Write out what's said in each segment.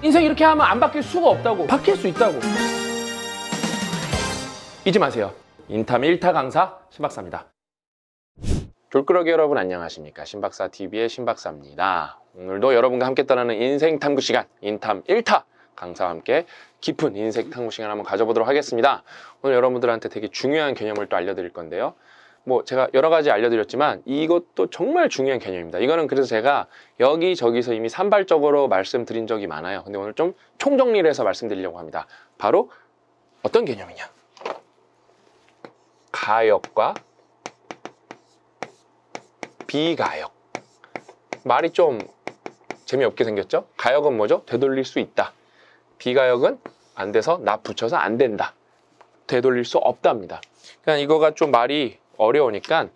인생 이렇게 하면 안 바뀔 수가 없다고 바뀔 수 있다고 잊지 마세요 인탐 1타 강사 신박사입니다 돌그러기 여러분 안녕하십니까 신박사TV의 신박사입니다 오늘도 여러분과 함께 떠나는 인생 탐구 시간 인탐 1타 강사와 함께 깊은 인생 탐구 시간 한번 가져보도록 하겠습니다 오늘 여러분들한테 되게 중요한 개념을 또 알려드릴 건데요 뭐 제가 여러 가지 알려드렸지만 이것도 정말 중요한 개념입니다. 이거는 그래서 제가 여기저기서 이미 산발적으로 말씀드린 적이 많아요. 근데 오늘 좀 총정리를 해서 말씀드리려고 합니다. 바로 어떤 개념이냐. 가역과 비가역. 말이 좀 재미없게 생겼죠? 가역은 뭐죠? 되돌릴 수 있다. 비가역은 안 돼서 나 붙여서 안 된다. 되돌릴 수 없답니다. 그냥 그러니까 이거가 좀 말이 어려우니까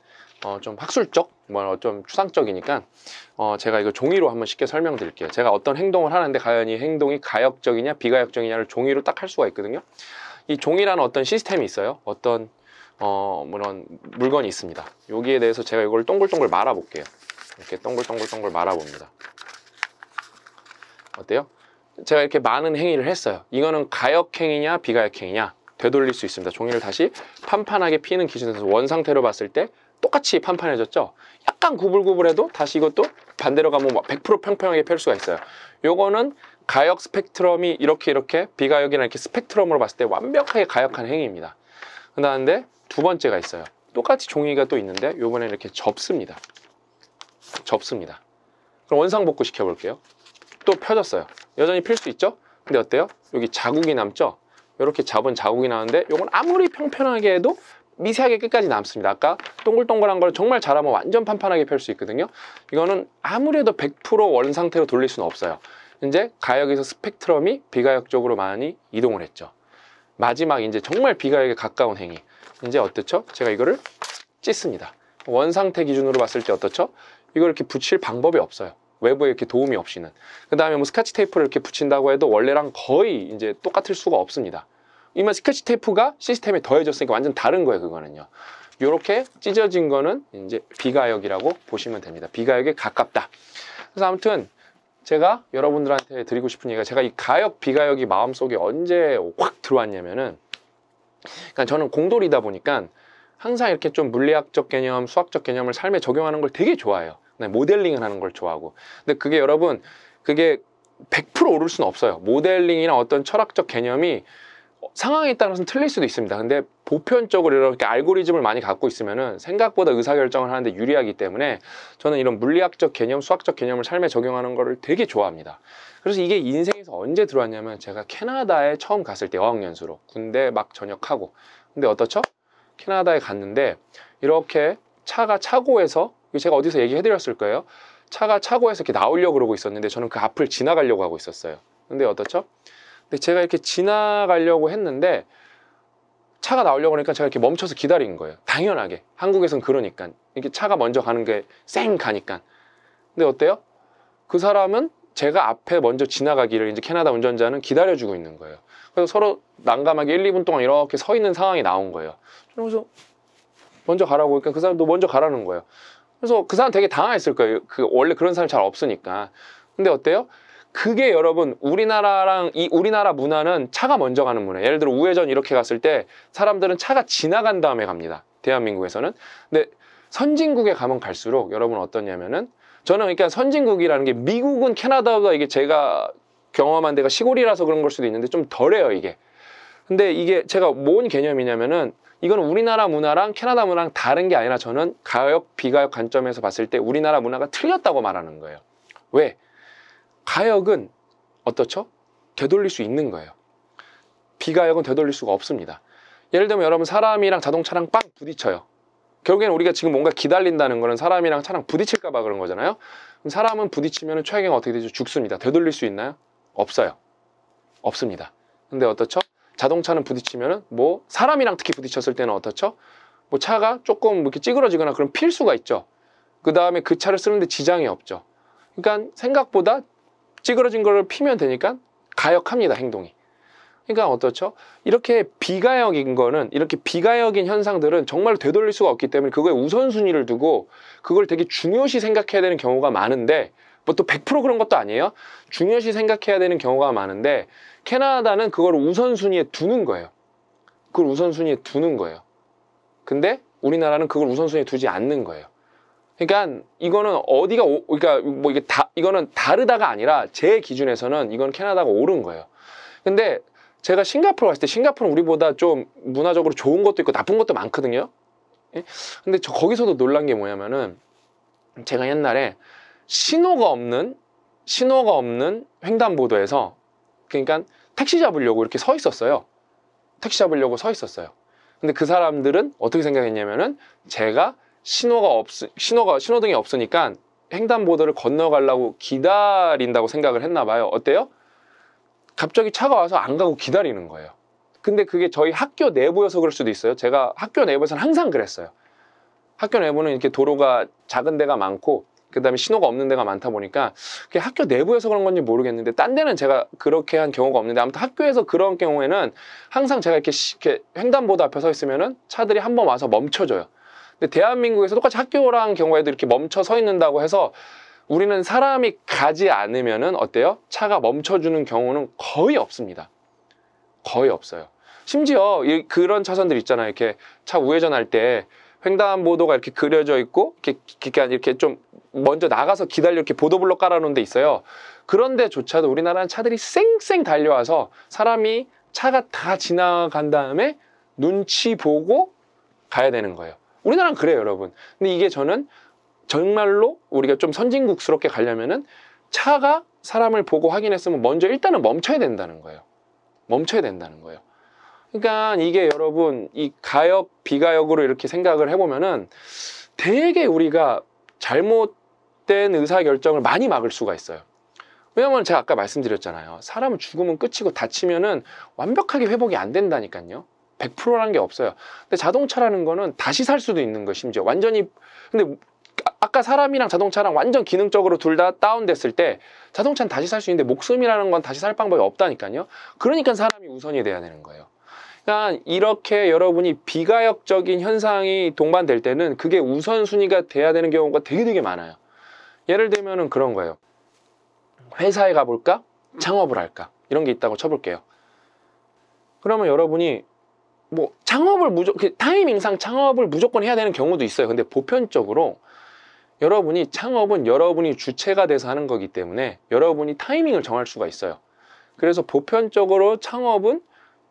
어, 좀 학술적, 뭐 좀 추상적이니까 어, 제가 이거 종이로 한번 쉽게 설명드릴게요. 제가 어떤 행동을 하는데 과연 이 행동이 가역적이냐 비가역적이냐를 종이로 딱 할 수가 있거든요. 이 종이라는 어떤 시스템이 있어요. 어떤 어, 그런 물건이 있습니다. 여기에 대해서 제가 이걸 동글동글 말아볼게요. 이렇게 동글동글동글 말아봅니다. 어때요? 제가 이렇게 많은 행위를 했어요. 이거는 가역행위냐 비가역행위냐 되돌릴 수 있습니다. 종이를 다시 판판하게 피는 기준에서 원 상태로 봤을 때 똑같이 판판해졌죠? 약간 구불구불해도 다시 이것도 반대로 가면 100% 뭐 평평하게 펼 수가 있어요. 이거는 가역 스펙트럼이 이렇게 이렇게 비가역이나 이렇게 스펙트럼으로 봤을 때 완벽하게 가역한 행위입니다. 그런데두 번째가 있어요. 똑같이 종이가 또 있는데 요번에 이렇게 접습니다. 접습니다. 그럼 원상복구 시켜볼게요. 또 펴졌어요. 여전히 필 수 있죠? 근데 어때요? 여기 자국이 남죠? 이렇게 잡은 자국이 나는데 이건 아무리 평평하게 해도 미세하게 끝까지 남습니다. 아까 동글동글한 걸 정말 잘하면 완전 판판하게 펼 수 있거든요. 이거는 아무래도 100% 원상태로 돌릴 수는 없어요. 이제 가역에서 스펙트럼이 비가역 쪽으로 많이 이동을 했죠. 마지막 이제 정말 비가역에 가까운 행위. 이제 어떻죠? 제가 이거를 찢습니다. 원상태 기준으로 봤을 때 어떻죠? 이걸 이렇게 붙일 방법이 없어요. 외부에 이렇게 도움이 없이는. 그 다음에 뭐 스카치 테이프를 이렇게 붙인다고 해도 원래랑 거의 이제 똑같을 수가 없습니다. 이만 스카치 테이프가 시스템에 더해졌으니까 완전 다른 거예요, 그거는요. 이렇게 찢어진 거는 이제 비가역이라고 보시면 됩니다. 비가역에 가깝다. 그래서 아무튼 제가 여러분들한테 드리고 싶은 얘기가 제가 이 가역, 비가역이 마음속에 언제 확 들어왔냐면은 그러니까 저는 공돌이다 보니까 항상 이렇게 좀 물리학적 개념, 수학적 개념을 삶에 적용하는 걸 되게 좋아해요. 네, 모델링을 하는 걸 좋아하고 근데 그게 여러분 그게 100% 오를 수는 없어요 모델링이나 어떤 철학적 개념이 상황에 따라서는 틀릴 수도 있습니다 근데 보편적으로 이렇게 알고리즘을 많이 갖고 있으면은 생각보다 의사결정을 하는데 유리하기 때문에 저는 이런 물리학적 개념 수학적 개념을 삶에 적용하는 거를 되게 좋아합니다 그래서 이게 인생에서 언제 들어왔냐면 제가 캐나다에 처음 갔을 때 어학연수로 군대 막 전역하고 근데 어떻죠? 캐나다에 갔는데 이렇게 차가 차고에서 제가 어디서 얘기해드렸을 거예요. 차가 차고에서 이렇게 나오려고 그러고 있었는데 저는 그 앞을 지나가려고 하고 있었어요. 근데 어떻죠? 근데 제가 이렇게 지나가려고 했는데 차가 나오려고 하니까 제가 이렇게 멈춰서 기다린 거예요. 당연하게. 한국에선 그러니까. 이렇게 차가 먼저 가는 게 쌩 가니까. 근데 어때요? 그 사람은 제가 앞에 먼저 지나가기를 이제 캐나다 운전자는 기다려주고 있는 거예요. 그래서 서로 난감하게 1, 2분 동안 이렇게 서 있는 상황이 나온 거예요. 그래서 먼저 가라고 하니까 그 사람도 먼저 가라는 거예요. 그래서 그 사람 되게 당황했을 거예요. 그 원래 그런 사람 잘 없으니까. 근데 어때요? 그게 여러분 우리나라랑 이 우리나라 문화는 차가 먼저 가는 문화. 예를 들어 우회전 이렇게 갔을 때 사람들은 차가 지나간 다음에 갑니다. 대한민국에서는. 근데 선진국에 가면 갈수록 여러분 어떠냐면은 저는 그러니까 선진국이라는 게 미국은 캐나다보다 이게 제가 경험한 데가 시골이라서 그런 걸 수도 있는데 좀 덜해요 이게. 근데 이게 제가 뭔 개념이냐면은 이건 우리나라 문화랑 캐나다 문화랑 다른 게 아니라 저는 가역 비가역 관점에서 봤을 때 우리나라 문화가 틀렸다고 말하는 거예요. 왜? 가역은 어떻죠? 되돌릴 수 있는 거예요. 비가역은 되돌릴 수가 없습니다. 예를 들면 여러분 사람이랑 자동차랑 빵 부딪혀요. 결국엔 우리가 지금 뭔가 기다린다는 거는 사람이랑 차랑 부딪힐까 봐 그런 거잖아요. 사람은 부딪히면 최악의 어떻게 되죠? 죽습니다. 되돌릴 수 있나요? 없어요. 없습니다. 근데 어떻죠? 자동차는 부딪히면은 뭐 사람이랑 특히 부딪혔을 때는 어떻죠? 뭐 차가 조금 이렇게 찌그러지거나 그런 필 수가 있죠. 그 다음에 그 차를 쓰는데 지장이 없죠. 그러니까 생각보다 찌그러진 거를 피면 되니까 가역합니다 행동이. 그러니까 어떻죠? 이렇게 비가역인 거는 이렇게 비가역인 현상들은 정말 되돌릴 수가 없기 때문에 그거에 우선순위를 두고 그걸 되게 중요시 생각해야 되는 경우가 많은데 뭐또100% 그런 것도 아니에요. 중요시 생각해야 되는 경우가 많은데 캐나다는 그걸 우선순위에 두는 거예요. 그걸 우선순위에 두는 거예요. 근데 우리나라는 그걸 우선순위에 두지 않는 거예요. 그러니까 이거는 어디가 오, 그러니까 뭐 이게 다 이거는 다르다가 아니라 제 기준에서는 이건 캐나다가 옳은 거예요. 근데 제가 싱가포르 갔을 때 싱가포르는 우리보다 좀 문화적으로 좋은 것도 있고 나쁜 것도 많거든요. 예? 근데 저 거기서도 놀란 게 뭐냐면은 제가 옛날에 신호가 없는 신호가 없는 횡단보도에서 그러니까 택시 잡으려고 이렇게 서 있었어요. 택시 잡으려고 서 있었어요. 근데 그 사람들은 어떻게 생각했냐면은 제가 신호가 없 신호가 신호등이 없으니까 횡단보도를 건너가려고 기다린다고 생각을 했나 봐요. 어때요? 갑자기 차가 와서 안 가고 기다리는 거예요. 근데 그게 저희 학교 내부여서 그럴 수도 있어요. 제가 학교 내부에서는 항상 그랬어요. 학교 내부는 이렇게 도로가 작은 데가 많고 그다음에 신호가 없는 데가 많다 보니까 그게 학교 내부에서 그런 건지 모르겠는데 딴 데는 제가 그렇게 한 경우가 없는데 아무튼 학교에서 그런 경우에는 항상 제가 이렇게, 이렇게 횡단보도 앞에 서 있으면은 차들이 한번 와서 멈춰져요 근데 대한민국에서 똑같이 학교랑 경우에도 이렇게 멈춰 서 있는다고 해서 우리는 사람이 가지 않으면은 어때요? 차가 멈춰주는 경우는 거의 없습니다. 거의 없어요. 심지어 그런 차선들 있잖아요. 이렇게 차 우회전할 때 횡단보도가 이렇게 그려져 있고 이렇게, 이렇게 좀 먼저 나가서 기다려 이렇게 보도블록 깔아놓은 데 있어요. 그런데조차도 우리나라는 차들이 쌩쌩 달려와서 사람이 차가 다 지나간 다음에 눈치 보고 가야 되는 거예요. 우리나라는 그래요, 여러분. 근데 이게 저는 정말로 우리가 좀 선진국스럽게 가려면은 차가 사람을 보고 확인했으면 먼저 일단은 멈춰야 된다는 거예요. 멈춰야 된다는 거예요. 그러니까 이게 여러분 이 가역 비가역으로 이렇게 생각을 해보면은 되게 우리가 잘못된 의사결정을 많이 막을 수가 있어요. 왜냐면 제가 아까 말씀드렸잖아요. 사람은 죽으면 끝이고 다치면은 완벽하게 회복이 안 된다니까요. 100%라는 게 없어요. 근데 자동차라는 거는 다시 살 수도 있는 거 심지어 완전히 근데 아까 사람이랑 자동차랑 완전 기능적으로 둘 다 다운됐을 때 자동차는 다시 살 수 있는데 목숨이라는 건 다시 살 방법이 없다니까요. 그러니까 사람이 우선이 돼야 되는 거예요. 그러니까 이렇게 여러분이 비가역적인 현상이 동반될 때는 그게 우선순위가 돼야 되는 경우가 되게 되게 많아요. 예를 들면은 그런 거예요. 회사에 가볼까? 창업을 할까? 이런 게 있다고 쳐볼게요. 그러면 여러분이 뭐 창업을 무조건 그 타이밍상 창업을 무조건 해야 되는 경우도 있어요. 근데 보편적으로 여러분이 창업은 여러분이 주체가 돼서 하는 거기 때문에 여러분이 타이밍을 정할 수가 있어요. 그래서 보편적으로 창업은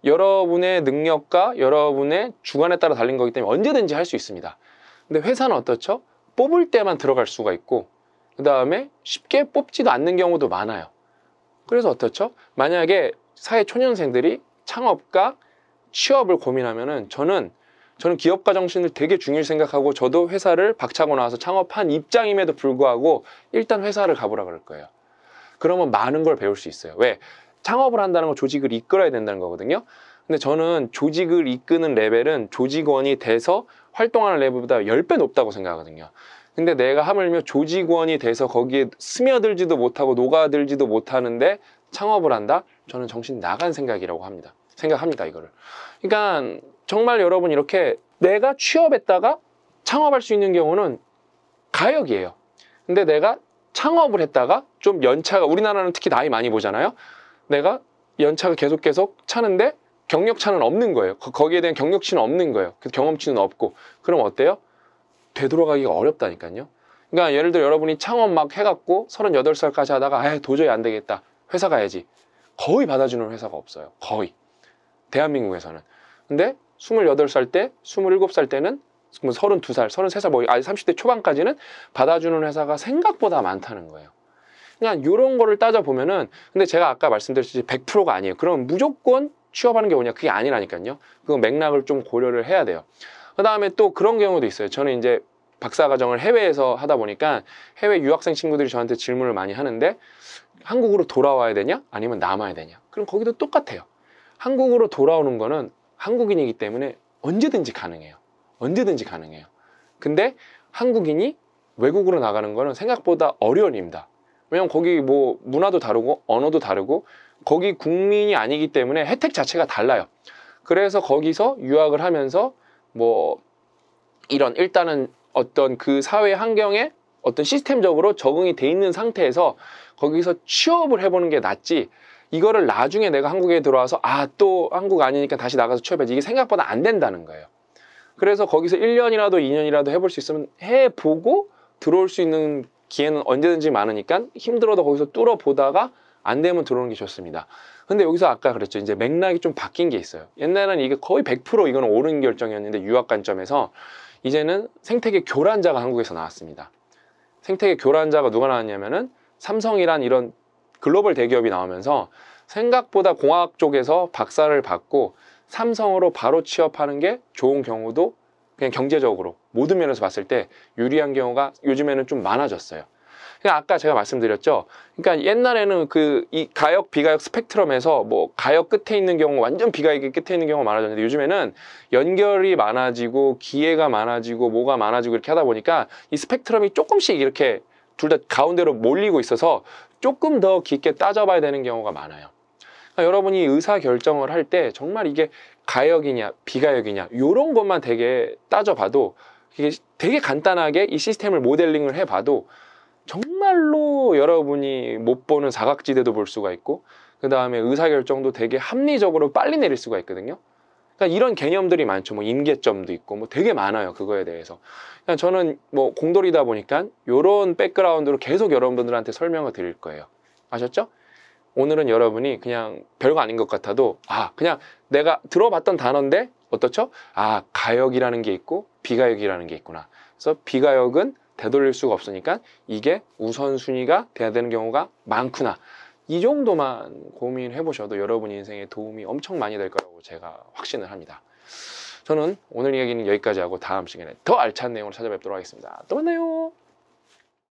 여러분의 능력과 여러분의 주관에 따라 달린 거기 때문에 언제든지 할 수 있습니다. 근데 회사는 어떻죠? 뽑을 때만 들어갈 수가 있고 그 다음에 쉽게 뽑지도 않는 경우도 많아요. 그래서 어떻죠? 만약에 사회 초년생들이 창업과 취업을 고민하면은 저는 저는 기업가 정신을 되게 중요히 생각하고 저도 회사를 박차고 나와서 창업한 입장임에도 불구하고 일단 회사를 가보라 그럴 거예요. 그러면 많은 걸 배울 수 있어요. 왜? 창업을 한다는 건 조직을 이끌어야 된다는 거거든요. 근데 저는 조직을 이끄는 레벨은 조직원이 돼서 활동하는 레벨보다 10배 높다고 생각하거든요. 근데 내가 하물며 조직원이 돼서 거기에 스며들지도 못하고 녹아들지도 못하는데 창업을 한다? 저는 정신 나간 생각이라고 합니다. 생각합니다, 이거를. 그러니까 정말 여러분 이렇게 내가 취업했다가 창업할 수 있는 경우는 가역이에요. 근데 내가 창업을 했다가 좀 연차가 우리나라는 특히 나이 많이 보잖아요. 내가 연차가 계속 계속 차는데 경력차는 없는 거예요. 거기에 대한 경력치는 없는 거예요. 그 경험치는 없고. 그럼 어때요? 되돌아가기가 어렵다니까요. 그러니까 예를 들어 여러분이 창업 막 해갖고 38살까지 하다가 아 도저히 안 되겠다. 회사 가야지. 거의 받아주는 회사가 없어요. 거의. 대한민국에서는. 근데 28살 때, 27살 때는 32살, 뭐 33살, 뭐, 아니 30대 초반까지는 받아주는 회사가 생각보다 많다는 거예요. 그냥 이런 거를 따져보면은 근데 제가 아까 말씀드렸듯이 100%가 아니에요. 그럼 무조건 취업하는 게 뭐냐? 그게 아니라니까요. 그 맥락을 좀 고려를 해야 돼요. 그 다음에 또 그런 경우도 있어요. 저는 이제 박사 과정을 해외에서 하다 보니까 해외 유학생 친구들이 저한테 질문을 많이 하는데 한국으로 돌아와야 되냐? 아니면 남아야 되냐? 그럼 거기도 똑같아요. 한국으로 돌아오는 거는 한국인이기 때문에 언제든지 가능해요. 언제든지 가능해요. 근데 한국인이 외국으로 나가는 거는 생각보다 어려운 일입니다. 왜냐면 거기 뭐 문화도 다르고 언어도 다르고 거기 국민이 아니기 때문에 혜택 자체가 달라요. 그래서 거기서 유학을 하면서 뭐 이런 일단은 어떤 그 사회 환경에 어떤 시스템적으로 적응이 돼 있는 상태에서 거기서 취업을 해보는 게 낫지 이거를 나중에 내가 한국에 들어와서 아 또 한국 아니니까 다시 나가서 취업해야지 이게 생각보다 안 된다는 거예요. 그래서 거기서 1년이라도 2년이라도 해볼 수 있으면 해보고 들어올 수 있는 기회는 언제든지 많으니까 힘들어도 거기서 뚫어 보다가 안 되면 들어오는 게 좋습니다. 근데 여기서 아까 그랬죠. 이제 맥락이 좀 바뀐 게 있어요. 옛날에는 이게 거의 100% 이거는 옳은 결정이었는데 유학 관점에서 이제는 생태계 교란자가 한국에서 나왔습니다. 생태계 교란자가 누가 나왔냐면은 삼성이란 이런 글로벌 대기업이 나오면서 생각보다 공학 쪽에서 박사를 받고 삼성으로 바로 취업하는 게 좋은 경우도 그냥 경제적으로 모든 면에서 봤을 때 유리한 경우가 요즘에는 좀 많아졌어요. 그러니까 아까 제가 말씀드렸죠. 그러니까 옛날에는 그 이 가역 비가역 스펙트럼에서 뭐 가역 끝에 있는 경우 완전 비가역이 끝에 있는 경우가 많아졌는데 요즘에는 연결이 많아지고 기회가 많아지고 뭐가 많아지고 이렇게 하다 보니까 이 스펙트럼이 조금씩 이렇게 둘 다 가운데로 몰리고 있어서 조금 더 깊게 따져봐야 되는 경우가 많아요. 그러니까 여러분이 의사 결정을 할 때 정말 이게 가역이냐 비가역이냐 이런 것만 되게 따져봐도 이게 되게 간단하게 이 시스템을 모델링을 해봐도 정말로 여러분이 못 보는 사각지대도 볼 수가 있고 그 다음에 의사결정도 되게 합리적으로 빨리 내릴 수가 있거든요. 그러니까 이런 개념들이 많죠. 뭐 임계점도 있고 뭐 되게 많아요. 그거에 대해서. 그러니까 저는 뭐 공돌이다 보니까 이런 백그라운드로 계속 여러분들한테 설명을 드릴 거예요. 아셨죠? 오늘은 여러분이 그냥 별거 아닌 것 같아도 아 그냥 내가 들어봤던 단어인데 어떻죠? 아 가역이라는 게 있고 비가역이라는 게 있구나. 그래서 비가역은 되돌릴 수가 없으니까 이게 우선순위가 돼야 되는 경우가 많구나. 이 정도만 고민해 보셔도 여러분 인생에 도움이 엄청 많이 될 거라고 제가 확신을 합니다. 저는 오늘 이야기는 여기까지 하고 다음 시간에 더 알찬 내용으로 찾아뵙도록 하겠습니다. 또 만나요.